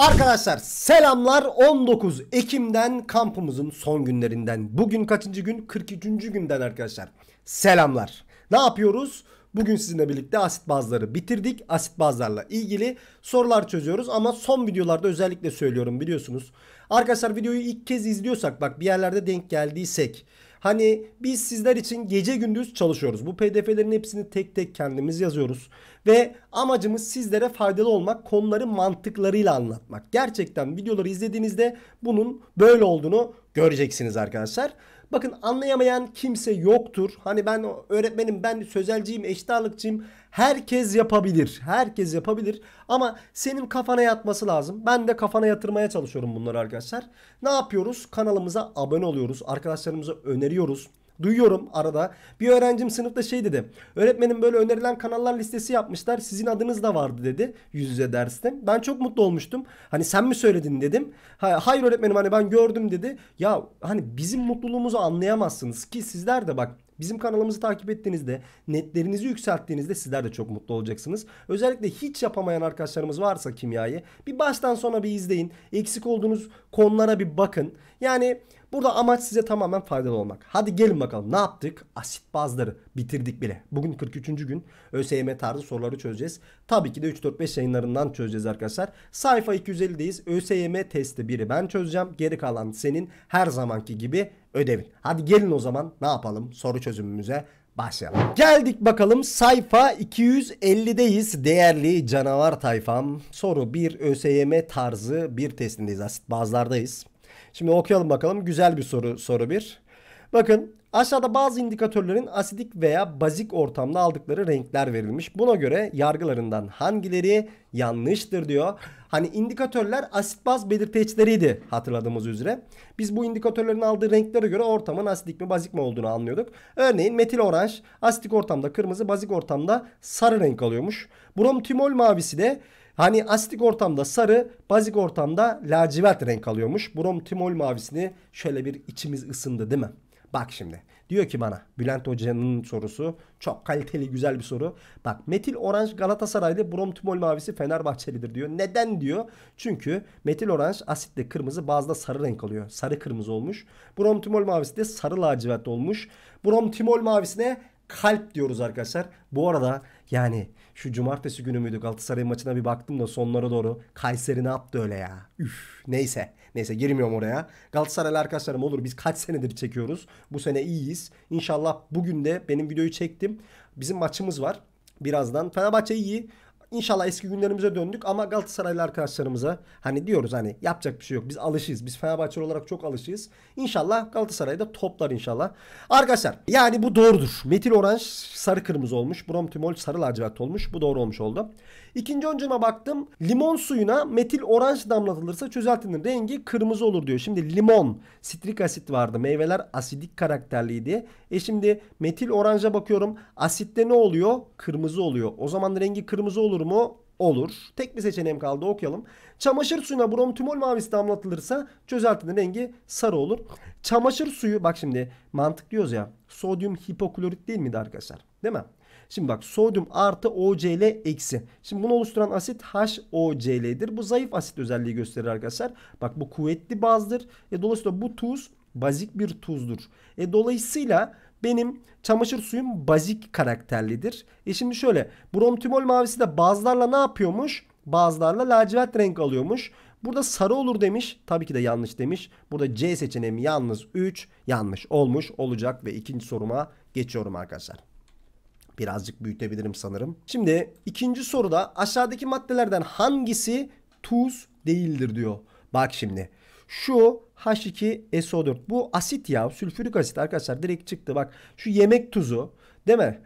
Arkadaşlar selamlar 19 Ekim'den kampımızın son günlerinden bugün kaçıncı gün 43. günden arkadaşlar selamlar ne yapıyoruz bugün sizinle birlikte asit bazları bitirdik asit bazlarla ilgili sorular çözüyoruz ama son videolarda özellikle söylüyorum biliyorsunuz arkadaşlar videoyu ilk kez izliyorsak bak bir yerlerde denk geldiysek Hani biz sizler için gece gündüz çalışıyoruz. Bu pdf'lerin hepsini tek tek kendimiz yazıyoruz. Ve amacımız sizlere faydalı olmak, konuları mantıklarıyla anlatmak. Gerçekten videoları izlediğinizde bunun böyle olduğunu göreceksiniz arkadaşlar. Bakın anlayamayan kimse yoktur. Hani ben öğretmenim, ben sözelciyim, eşit ağırlıkçıyım. Herkes yapabilir. Herkes yapabilir. Ama senin kafana yatması lazım. Ben de kafana yatırmaya çalışıyorum bunları arkadaşlar. Ne yapıyoruz? Kanalımıza abone oluyoruz. Arkadaşlarımıza öneriyoruz duyuyorum arada. Bir öğrencim sınıfta şey dedi. Öğretmenim böyle önerilen kanallar listesi yapmışlar. Sizin adınız da vardı dedi yüz yüze derste. Ben çok mutlu olmuştum. Hani sen mi söyledin dedim. Hayır öğretmenim hani ben gördüm dedi. Ya hani bizim mutluluğumuzu anlayamazsınız ki sizler de bak Bizim kanalımızı takip ettiğinizde, netlerinizi yükselttiğinizde sizler de çok mutlu olacaksınız. Özellikle hiç yapamayan arkadaşlarımız varsa kimyayı bir baştan sona bir izleyin. Eksik olduğunuz konulara bir bakın. Yani Burada amaç size tamamen faydalı olmak. Hadi gelin bakalım ne yaptık? Asit bazları bitirdik bile. Bugün 43. gün ÖSYM tarzı soruları çözeceğiz. Tabii ki de 3-4-5 yayınlarından çözeceğiz arkadaşlar. Sayfa 250'deyiz. ÖSYM testi biri ben çözeceğim. Geri kalan senin her zamanki gibi ödevin. Hadi gelin o zaman ne yapalım soru çözümümüze başlayalım. Geldik bakalım sayfa 250'deyiz değerli canavar tayfam. Soru 1 ÖSYM tarzı bir testindeyiz asit bazlardayız. Şimdi okuyalım bakalım. Güzel bir soru soru bir. Bakın aşağıda bazı indikatörlerin asidik veya bazik ortamda aldıkları renkler verilmiş. Buna göre yargılarından hangileri yanlıştır diyor. Hani indikatörler asit baz belirteçleriydi hatırladığımız üzere. Biz bu indikatörlerin aldığı renklere göre ortamın asidik mi bazik mi olduğunu anlıyorduk. Örneğin metil oranj asidik ortamda kırmızı bazik ortamda sarı renk alıyormuş. Brom timol mavisi de Hani asitik ortamda sarı, bazik ortamda lacivert renk alıyormuş. Brom timol mavisini şöyle bir içimiz ısındı değil mi? Bak şimdi. Diyor ki bana Bülent Hoca'nın sorusu çok kaliteli güzel bir soru. Bak metil oranj Galatasaraylı bromtimol mavisi Fenerbahçelidir diyor. Neden diyor? Çünkü metil oranj asitle kırmızı bazda sarı renk alıyor. Sarı kırmızı olmuş. Bromtimol mavisi de sarı lacivert olmuş. Bromtimol mavisine kalp diyoruz arkadaşlar. Bu arada yani şu cumartesi günü müydü Galatasaray maçına bir baktım da sonlara doğru Kayseri ne yaptı öyle ya. Üf neyse. Neyse girmiyorum oraya. Galatasaraylı arkadaşlarım olur biz kaç senedir çekiyoruz. Bu sene iyiyiz. İnşallah bugün de benim videoyu çektim. Bizim maçımız var. Birazdan Fenerbahçe iyi İnşallah eski günlerimize döndük ama Galatasaraylı arkadaşlarımıza hani diyoruz hani yapacak bir şey yok. Biz alışıyız. Biz Fenerbahçe olarak çok alışıyız. İnşallah Galatasaray'da toplar inşallah. Arkadaşlar yani bu doğrudur. Metil oranj sarı kırmızı olmuş. Brom tümol sarı lacivert olmuş. Bu doğru olmuş oldu. İkinci öncüme baktım. Limon suyuna metil oranj damlatılırsa çözeltinin rengi kırmızı olur diyor. Şimdi limon, sitrik asit vardı. Meyveler asidik karakterliydi. E şimdi metil oranja bakıyorum. Asitte ne oluyor? Kırmızı oluyor. O zaman rengi kırmızı olur mu? olur. Tek bir seçeneğim kaldı okuyalım. Çamaşır suyuna bromtümol mavisi damlatılırsa çözeltinin rengi sarı olur. Çamaşır suyu bak şimdi mantık diyoruz ya. Sodyum hipoklorit değil miydi arkadaşlar? Değil mi? Şimdi bak sodyum artı OCl eksi. Şimdi bunu oluşturan asit HOCl'dir. Bu zayıf asit özelliği gösterir arkadaşlar. Bak bu kuvvetli bazdır. E, dolayısıyla bu tuz bazik bir tuzdur. E, dolayısıyla benim çamaşır suyum bazik karakterlidir. E şimdi şöyle bromtümol mavisi de bazlarla ne yapıyormuş? Bazlarla lacivert renk alıyormuş. Burada sarı olur demiş. Tabii ki de yanlış demiş. Burada C seçeneğim yalnız 3 yanlış olmuş olacak ve ikinci soruma geçiyorum arkadaşlar. Birazcık büyütebilirim sanırım. Şimdi ikinci soruda aşağıdaki maddelerden hangisi tuz değildir diyor. Bak şimdi. Şu H2SO4 bu asit ya sülfürik asit arkadaşlar direkt çıktı bak şu yemek tuzu değil mi?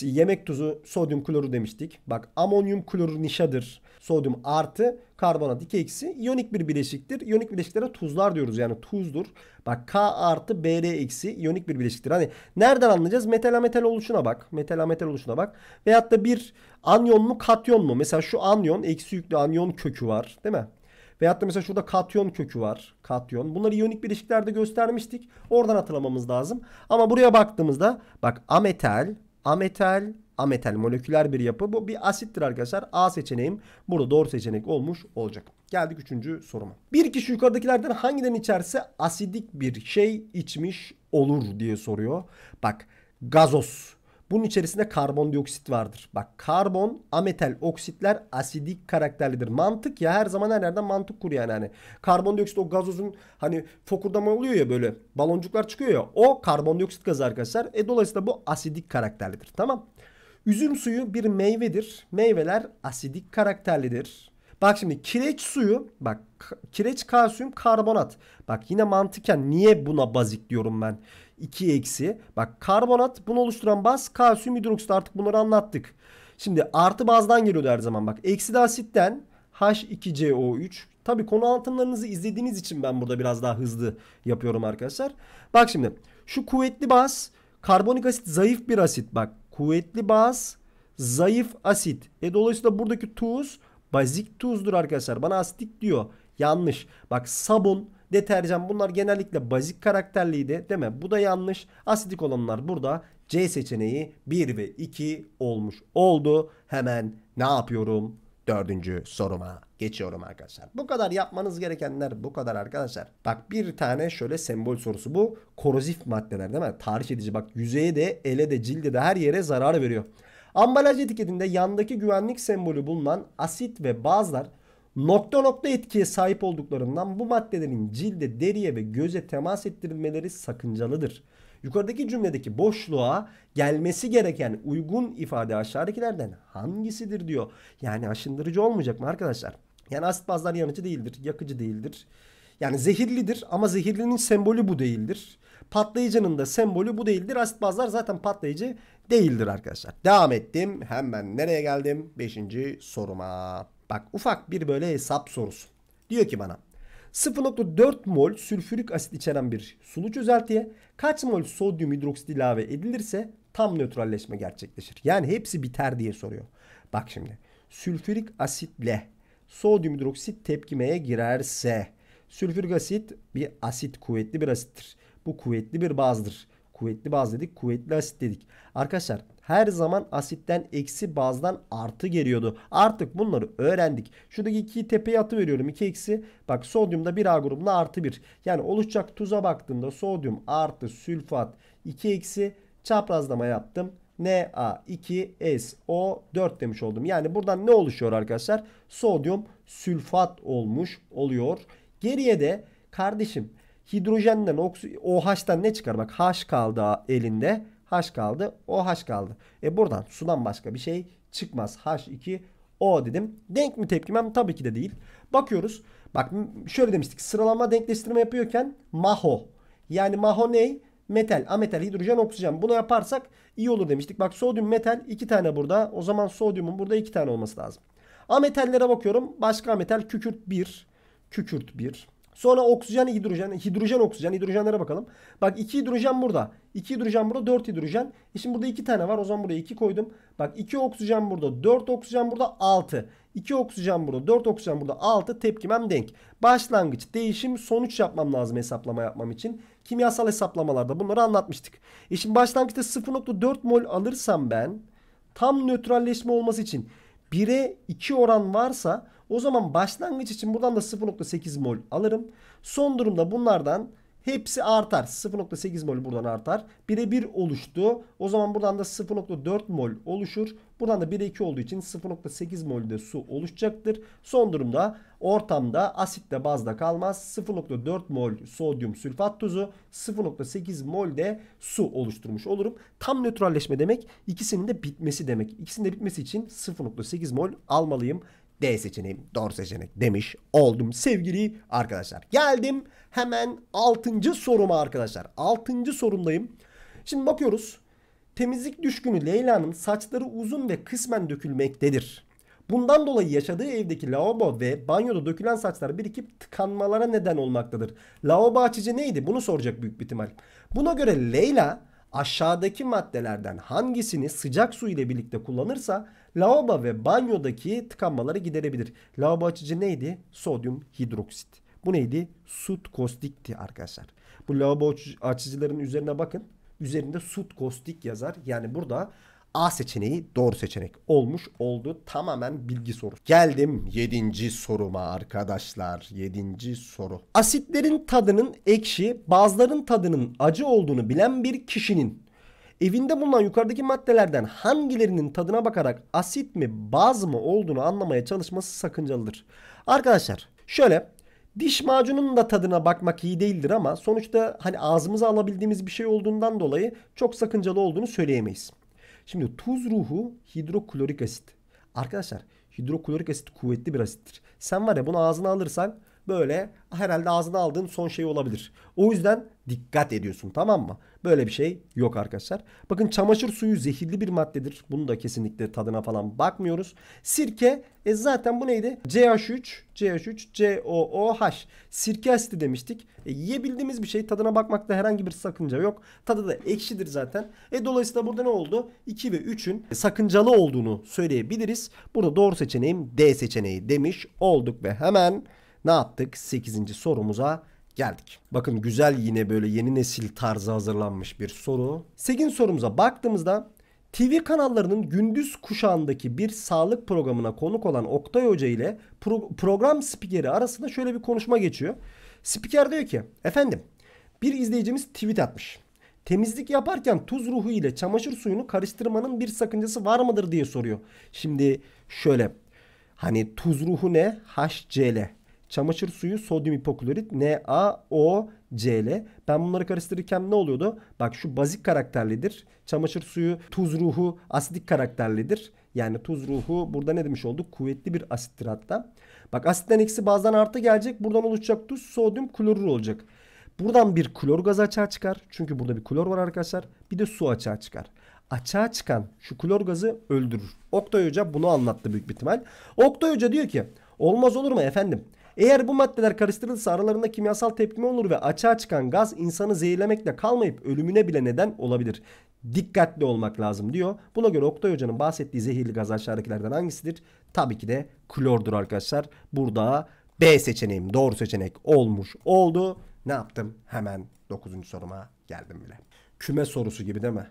Yemek tuzu sodyum kloru demiştik. Bak amonyum klorür nişadır. Sodyum artı karbonat 2 eksi iyonik bir bileşiktir. İyonik bileşiklere tuzlar diyoruz yani tuzdur. Bak K artı BR eksi iyonik bir bileşiktir. Hani nereden anlayacağız? Metal ametal oluşuna bak. Metal ametal oluşuna bak. Veyahut da bir anyon mu katyon mu? Mesela şu anyon eksi yüklü anyon kökü var değil mi? Veyahut da mesela şurada katyon kökü var. Katyon. Bunları iyonik bileşiklerde göstermiştik. Oradan hatırlamamız lazım. Ama buraya baktığımızda bak ametal, ametal, ametal moleküler bir yapı. Bu bir asittir arkadaşlar. A seçeneğim burada doğru seçenek olmuş olacak. Geldik üçüncü soruma. Bir kişi yukarıdakilerden hangiden içerse asidik bir şey içmiş olur diye soruyor. Bak gazoz. Bunun içerisinde karbondioksit vardır. Bak karbon, ametal, oksitler asidik karakterlidir. Mantık ya her zaman her yerden mantık kur yani hani. Karbondioksit o gazozun hani fokurdama oluyor ya böyle baloncuklar çıkıyor ya. O karbondioksit gazı arkadaşlar. E dolayısıyla bu asidik karakterlidir. Tamam. Üzüm suyu bir meyvedir. Meyveler asidik karakterlidir. Bak şimdi kireç suyu bak kireç kalsiyum karbonat. Bak yine mantıken niye buna bazik diyorum ben. 2 eksi. Bak karbonat bunu oluşturan baz kalsiyum hidroksit artık bunları anlattık. Şimdi artı bazdan geliyordu her zaman bak. Eksi de asitten H2CO3. Tabi konu anlatımlarınızı izlediğiniz için ben burada biraz daha hızlı yapıyorum arkadaşlar. Bak şimdi şu kuvvetli baz karbonik asit zayıf bir asit bak kuvvetli baz, zayıf asit. E dolayısıyla buradaki tuz bazik tuzdur arkadaşlar. Bana asitik diyor. Yanlış. Bak sabun, deterjan bunlar genellikle bazik karakterliydi değil mi? Bu da yanlış. Asitik olanlar burada C seçeneği 1 ve 2 olmuş oldu. Hemen ne yapıyorum? dördüncü soruma geçiyorum arkadaşlar. Bu kadar yapmanız gerekenler bu kadar arkadaşlar. Bak bir tane şöyle sembol sorusu bu. Korozif maddeler değil mi? Tarih edici bak yüzeye de ele de cilde de her yere zarar veriyor. Ambalaj etiketinde yandaki güvenlik sembolü bulunan asit ve bazlar nokta nokta etkiye sahip olduklarından bu maddelerin cilde, deriye ve göze temas ettirilmeleri sakıncalıdır. Yukarıdaki cümledeki boşluğa gelmesi gereken uygun ifade aşağıdakilerden hangisidir diyor. Yani aşındırıcı olmayacak mı arkadaşlar? Yani asit bazlar yanıcı değildir, yakıcı değildir. Yani zehirlidir ama zehirlinin sembolü bu değildir. Patlayıcının da sembolü bu değildir. Asit bazlar zaten patlayıcı değildir arkadaşlar. Devam ettim. Hemen nereye geldim? Beşinci soruma. Bak ufak bir böyle hesap sorusu. Diyor ki bana 0.4 mol sülfürik asit içeren bir sulu çözeltiye kaç mol sodyum hidroksit ilave edilirse tam nötralleşme gerçekleşir. Yani hepsi biter diye soruyor. Bak şimdi sülfürik asitle sodyum hidroksit tepkimeye girerse sülfürik asit bir asit kuvvetli bir asittir. Bu kuvvetli bir bazdır. Kuvvetli baz dedik kuvvetli asit dedik. Arkadaşlar her zaman asitten eksi bazdan artı geliyordu. Artık bunları öğrendik. Şuradaki 2'yi tepeye atıveriyorum. 2 eksi. Bak sodyumda 1 A grubunda artı 1. Yani oluşacak tuza baktığımda sodyum artı sülfat 2 eksi çaprazlama yaptım. Na2SO4 demiş oldum. Yani buradan ne oluşuyor arkadaşlar? Sodyum sülfat olmuş oluyor. Geriye de kardeşim hidrojenden OH'tan ne çıkar? Bak H kaldı elinde. H kaldı. O H kaldı. E buradan sudan başka bir şey çıkmaz. H2 O dedim. Denk mi tepkimem? Tabii ki de değil. Bakıyoruz. Bak şöyle demiştik. Sıralama denkleştirme yapıyorken maho. Yani maho ney? Metal, ametal, hidrojen, oksijen. Bunu yaparsak iyi olur demiştik. Bak sodyum metal iki tane burada. O zaman sodyumun burada iki tane olması lazım. Ametallere bakıyorum. Başka ametal kükürt 1. Kükürt 1. Sonra oksijen, hidrojen, hidrojen, oksijen, hidrojenlere bakalım. Bak 2 hidrojen burada. 2 hidrojen burada, 4 hidrojen. E şimdi burada 2 tane var. O zaman buraya 2 koydum. Bak 2 oksijen burada, 4 oksijen burada, 6. 2 oksijen burada, 4 oksijen burada, 6 tepkimem denk. Başlangıç, değişim, sonuç yapmam lazım hesaplama yapmam için. Kimyasal hesaplamalarda bunları anlatmıştık. E şimdi başlangıçta 0.4 mol alırsam ben tam nötralleşme olması için 1'e 2 oran varsa o zaman başlangıç için buradan da 0.8 mol alırım. Son durumda bunlardan hepsi artar. 0.8 mol buradan artar. 1'e 1 oluştu. O zaman buradan da 0.4 mol oluşur. Buradan da 1'e 2 olduğu için 0.8 mol de su oluşacaktır. Son durumda ortamda asitte bazda kalmaz. 0.4 mol sodyum sülfat tuzu 0.8 mol de su oluşturmuş olurum. Tam nötralleşme demek ikisinin de bitmesi demek. İkisinin de bitmesi için 0.8 mol almalıyım. D seçeneği doğru seçenek demiş oldum sevgili arkadaşlar. Geldim hemen 6. soruma arkadaşlar. 6. sorumdayım. Şimdi bakıyoruz. Temizlik düşkünü Leyla'nın saçları uzun ve kısmen dökülmektedir. Bundan dolayı yaşadığı evdeki lavabo ve banyoda dökülen saçlar birikip tıkanmalara neden olmaktadır. Lavabo açıcı neydi? Bunu soracak büyük bir ihtimal. Buna göre Leyla aşağıdaki maddelerden hangisini sıcak su ile birlikte kullanırsa Lavabo ve banyodaki tıkanmaları giderebilir. Lavabo açıcı neydi? Sodyum hidroksit. Bu neydi? Sut kostikti arkadaşlar. Bu lavabo açıcıların üzerine bakın. Üzerinde sut kostik yazar. Yani burada A seçeneği doğru seçenek olmuş oldu. Tamamen bilgi soru. Geldim 7. soruma arkadaşlar. 7. soru. Asitlerin tadının ekşi, bazların tadının acı olduğunu bilen bir kişinin Evinde bulunan yukarıdaki maddelerden hangilerinin tadına bakarak asit mi baz mı olduğunu anlamaya çalışması sakıncalıdır. Arkadaşlar şöyle diş macununun da tadına bakmak iyi değildir ama sonuçta hani ağzımıza alabildiğimiz bir şey olduğundan dolayı çok sakıncalı olduğunu söyleyemeyiz. Şimdi tuz ruhu hidroklorik asit. Arkadaşlar hidroklorik asit kuvvetli bir asittir. Sen var ya bunu ağzına alırsan böyle herhalde ağzına aldığın son şey olabilir. O yüzden dikkat ediyorsun tamam mı? Böyle bir şey yok arkadaşlar. Bakın çamaşır suyu zehirli bir maddedir. Bunu da kesinlikle tadına falan bakmıyoruz. Sirke e zaten bu neydi? CH3, CH3, COOH. Sirke asidi demiştik. E, yiyebildiğimiz bir şey tadına bakmakta herhangi bir sakınca yok. Tadı da ekşidir zaten. E dolayısıyla burada ne oldu? 2 ve 3'ün sakıncalı olduğunu söyleyebiliriz. Burada doğru seçeneğim D seçeneği demiş olduk ve hemen ne yaptık? 8. sorumuza geldik. Bakın güzel yine böyle yeni nesil tarzı hazırlanmış bir soru. 8. sorumuza baktığımızda TV kanallarının gündüz kuşağındaki bir sağlık programına konuk olan Oktay Hoca ile pro- program spikeri arasında şöyle bir konuşma geçiyor. Spiker diyor ki efendim bir izleyicimiz tweet atmış. Temizlik yaparken tuz ruhu ile çamaşır suyunu karıştırmanın bir sakıncası var mıdır diye soruyor. Şimdi şöyle hani tuz ruhu ne? HCl. Çamaşır suyu sodyum hipoklorit NaOCl. Ben bunları karıştırırken ne oluyordu? Bak şu bazik karakterlidir. Çamaşır suyu tuz ruhu asidik karakterlidir. Yani tuz ruhu burada ne demiş olduk? Kuvvetli bir asittir hatta. Bak asitten eksi bazdan artı gelecek. Buradan oluşacak tuz sodyum klorür olacak. Buradan bir klor gazı açığa çıkar. Çünkü burada bir klor var arkadaşlar. Bir de su açığa çıkar. Açığa çıkan şu klor gazı öldürür. Oktay Hoca bunu anlattı büyük bir ihtimal. Oktay Hoca diyor ki olmaz olur mu efendim? Eğer bu maddeler karıştırılırsa aralarında kimyasal tepkime olur ve açığa çıkan gaz insanı zehirlemekle kalmayıp ölümüne bile neden olabilir. Dikkatli olmak lazım diyor. Buna göre Oktay Hoca'nın bahsettiği zehirli gaz aşağıdakilerden hangisidir? Tabii ki de klordur arkadaşlar. Burada B seçeneğim doğru seçenek olmuş oldu. Ne yaptım? Hemen 9. soruma geldim bile. Küme sorusu gibi değil mi?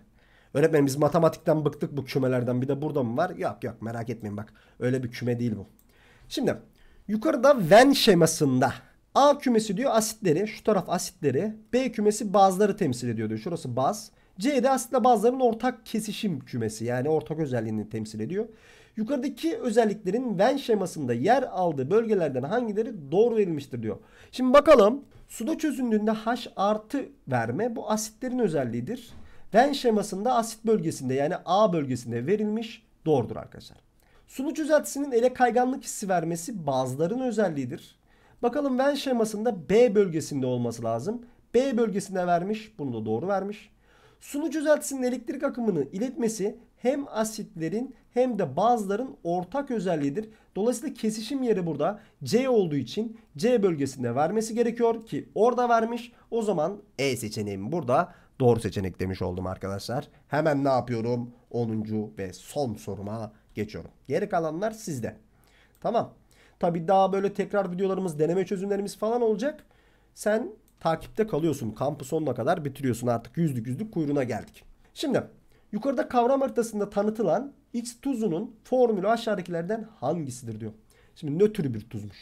Öğretmenim biz matematikten bıktık bu kümelerden bir de burada mı var? Yok yok merak etmeyin bak öyle bir küme değil bu. Şimdi Yukarıda Venn şemasında A kümesi diyor asitleri, şu taraf asitleri, B kümesi bazları temsil ediyor diyor. Şurası baz. C de aslında bazların ortak kesişim kümesi yani ortak özelliğini temsil ediyor. Yukarıdaki özelliklerin Venn şemasında yer aldığı bölgelerden hangileri doğru verilmiştir diyor. Şimdi bakalım suda çözündüğünde H artı verme bu asitlerin özelliğidir. Venn şemasında asit bölgesinde yani A bölgesinde verilmiş doğrudur arkadaşlar. Sulu çözeltisinin ele kayganlık hissi vermesi bazıların özelliğidir. Bakalım Venn şemasında B bölgesinde olması lazım. B bölgesinde vermiş. Bunu da doğru vermiş. Sulu çözeltisinin elektrik akımını iletmesi hem asitlerin hem de bazıların ortak özelliğidir. Dolayısıyla kesişim yeri burada C olduğu için C bölgesinde vermesi gerekiyor ki orada vermiş. O zaman E seçeneğim burada doğru seçenek demiş oldum arkadaşlar. Hemen ne yapıyorum? 10. ve son soruma geçiyorum. Geri kalanlar sizde. Tamam. Tabii daha böyle tekrar videolarımız, deneme çözümlerimiz falan olacak. Sen takipte kalıyorsun. Kampı sonuna kadar bitiriyorsun. Artık yüzlük yüzlük kuyruğuna geldik. Şimdi yukarıda kavram haritasında tanıtılan X tuzunun formülü aşağıdakilerden hangisidir diyor. Şimdi nötr bir tuzmuş.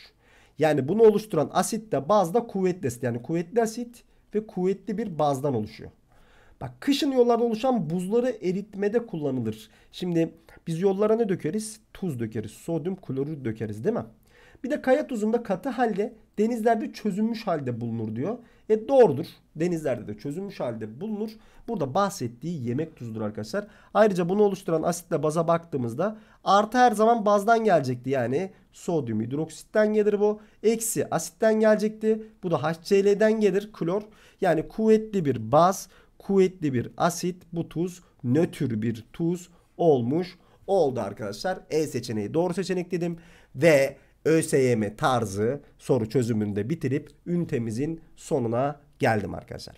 Yani bunu oluşturan asit de bazda kuvvetli asit. Yani kuvvetli asit ve kuvvetli bir bazdan oluşuyor. Bak kışın yollarda oluşan buzları eritmede kullanılır. Şimdi biz yollara ne dökeriz? Tuz dökeriz. Sodyum klorür dökeriz değil mi? Bir de kaya tuzunda katı halde denizlerde çözünmüş halde bulunur diyor. E doğrudur. Denizlerde de çözünmüş halde bulunur. Burada bahsettiği yemek tuzudur arkadaşlar. Ayrıca bunu oluşturan asitle baza baktığımızda artı her zaman bazdan gelecekti. Yani sodyum hidroksitten gelir bu. Eksi asitten gelecekti. Bu da HCl'den gelir klor. Yani kuvvetli bir baz kuvvetli bir asit bu tuz nötr bir tuz olmuş oldu arkadaşlar. E seçeneği doğru seçenek dedim ve ÖSYM tarzı soru çözümünde bitirip ünitemizin sonuna geldim arkadaşlar.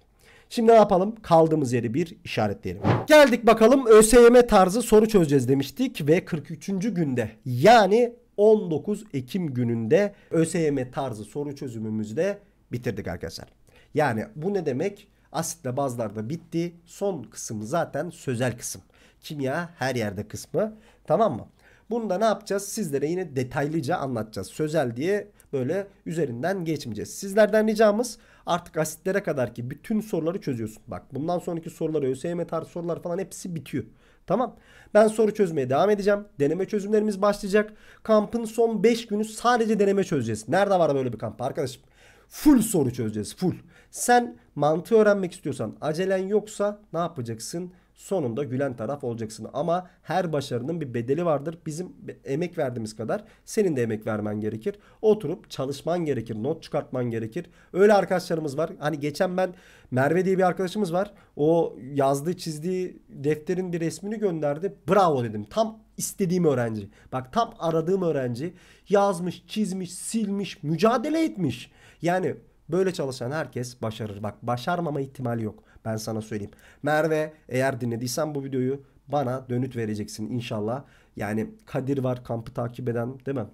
Şimdi ne yapalım? Kaldığımız yeri bir işaretleyelim. Geldik bakalım ÖSYM tarzı soru çözeceğiz demiştik ve 43. günde yani 19 Ekim gününde ÖSYM tarzı soru çözümümüzde bitirdik arkadaşlar. Yani bu ne demek? Asitle bazlar da bitti. Son kısım zaten sözel kısım. Kimya her yerde kısmı. Tamam mı? Bunu da ne yapacağız? Sizlere yine detaylıca anlatacağız. Sözel diye böyle üzerinden geçmeyeceğiz. Sizlerden ricamız artık asitlere kadar ki bütün soruları çözüyorsun. Bak bundan sonraki sorular, ÖSYM tarzı sorular falan hepsi bitiyor. Tamam. Ben soru çözmeye devam edeceğim. Deneme çözümlerimiz başlayacak. Kampın son 5 günü sadece deneme çözeceğiz. Nerede var böyle bir kamp arkadaşım? Full soru çözeceğiz. Full. Sen mantığı öğrenmek istiyorsan acelen yoksa ne yapacaksın? Sonunda gülen taraf olacaksın. Ama her başarının bir bedeli vardır. Bizim emek verdiğimiz kadar senin de emek vermen gerekir. Oturup çalışman gerekir. Not çıkartman gerekir. Öyle arkadaşlarımız var. Hani geçen ben Merve diye bir arkadaşımız var. O yazdığı çizdiği defterin bir resmini gönderdi. Bravo dedim. Tam istediğim öğrenci. Bak tam aradığım öğrenci yazmış, çizmiş, silmiş, mücadele etmiş. Yani Böyle çalışan herkes başarır. Bak başarmama ihtimali yok. Ben sana söyleyeyim. Merve eğer dinlediysen bu videoyu bana dönüt vereceksin inşallah. Yani Kadir var kampı takip eden değil mi?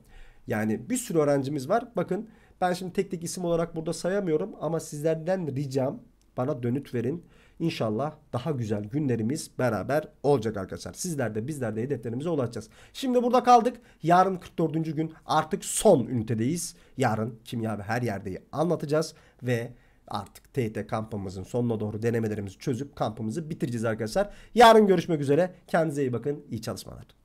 Yani bir sürü öğrencimiz var. Bakın ben şimdi tek tek isim olarak burada sayamıyorum ama sizlerden ricam bana dönüt verin. İnşallah daha güzel günlerimiz beraber olacak arkadaşlar. Sizler de bizler de hedeflerimize ulaşacağız. Şimdi burada kaldık. Yarın 44. gün artık son ünitedeyiz. Yarın kimya ve her yerdeyi anlatacağız ve artık TYT kampımızın sonuna doğru denemelerimizi çözüp kampımızı bitireceğiz arkadaşlar. Yarın görüşmek üzere. Kendinize iyi bakın. İyi çalışmalar.